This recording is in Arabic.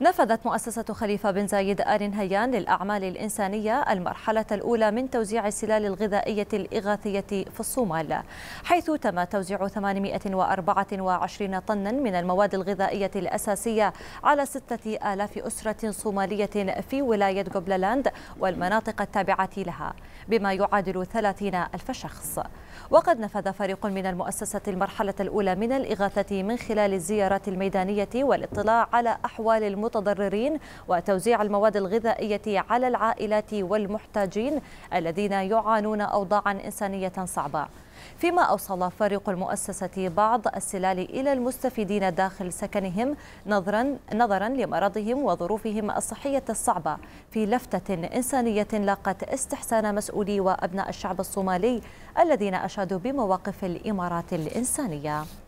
نفذت مؤسسة خليفة بن زايد آل نهيان للأعمال الإنسانية المرحلة الأولى من توزيع السلال الغذائية الإغاثية في الصومال حيث تم توزيع 824 طنا من المواد الغذائية الأساسية على 6000 أسرة صومالية في ولاية جوبلالاند والمناطق التابعة لها بما يعادل 30 ألف شخص وقد نفذ فريق من المؤسسة المرحلة الأولى من الإغاثة من خلال الزيارات الميدانية والاطلاع على أحوال الم... المتضررين وتوزيع المواد الغذائية على العائلات والمحتاجين الذين يعانون أوضاعا إنسانية صعبة فيما أوصل فريق المؤسسة بعض السلال إلى المستفيدين داخل سكنهم نظرا نظرا لمرضهم وظروفهم الصحية الصعبة في لفتة إنسانية لاقت استحسان مسؤولي وأبناء الشعب الصومالي الذين أشادوا بمواقف الإمارات الإنسانية